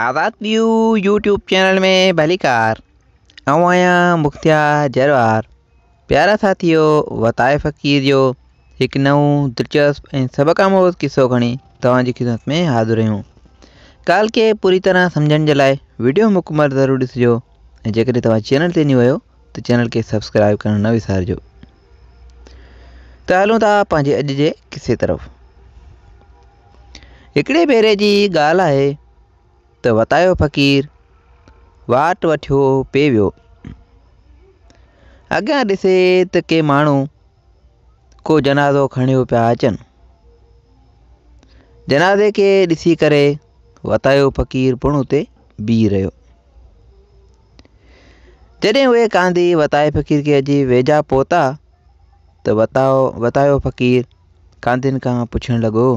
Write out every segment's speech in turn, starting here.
આ દા new YouTube channel મે ભલી કાર આવયા મુખતિયા હજારવાર પ્યારા સાથીઓ વતાય ફકીર જો એક નઉ દ્રશ્ય અને સબકા મોહક કિસ્સો ઘણી તવાજી ખિસ્મત મે હાજર હુ કાલ કે પૂરી તરહ સમજણ જલાય વિડિયો મુકમલ જરૂર જો અને જેકડે તવા ચેનલ તે નહિ હયો તો ચેનલ કે સબસ્ક્રાઇબ કર ન ભિસાર જો તહલો તા પંજે અજજે કિસ તરફ એકડે ભરેજી ગાલ આહે તો વતાયો ફકીર વાટ વઠ્યો પેવ્યો અગ્યા ॾिसे तो के माण्हू को जनाज़ो खणियो पा अचन जनाज़े के ऐसी करे वतायो फ़क़ीर पिणु हुते बीह रो जॾहिं उहे कांदी वताए फ़क़ीर के अॼु वेझा पहुता त वताओ वतायो फ़क़ीर कांदिन का पुछणु लगो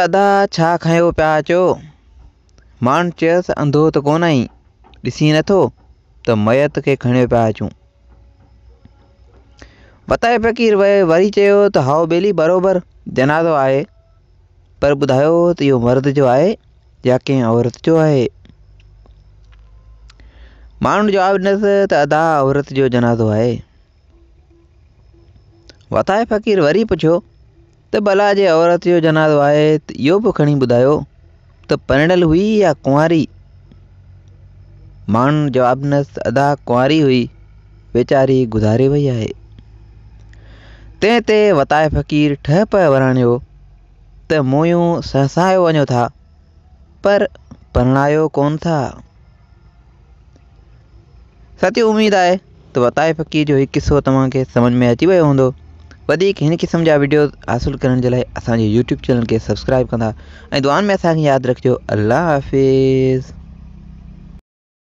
अदा छा खयो पिया अचो माण्हू चयसि अंधो त कोन आई ॾिसी नथो त मयत खे खणियो पिया अचूं वताए फ़क़ीर वए वरी चयो त हाओ ॿेली बराबरि जनाज़ो आहे पर ॿुधायो त इहो मर्द जो आहे या कंहिं औरत जो आहे माण्हू जवाबु ॾिनसि त अदा औरत जो जनाज़ो आहे वताए फ़क़ीर वरी पुछियो तो भला जे औरत जो जनाज़ो आहे त इहो बि खणी ॿुधायो त हुई या कुंवारी माण्हुनि जवाब न अदा कुंवारी हुई वेचारी गुज़ारे वही है तंहिं ते वताए फ़क़ीर ठह पियो वराणियो त मोयूं सहसायो वञो था पर परणायो कोन था साथियो उमेदु आहे त वताए फ़क़ीर जो हीउ किसो तव्हांखे सम्झ में अची वियो हूंदो વધિક هن કી સમજાવ વીડિયો حاصل કરન જલે આસાન જે યુટ્યુબ ચેનલ કે સબસ્ક્રાઇબ કરા એ દોન મે આસાન કે યાદ રખજો અલ્લાહ હફીઝ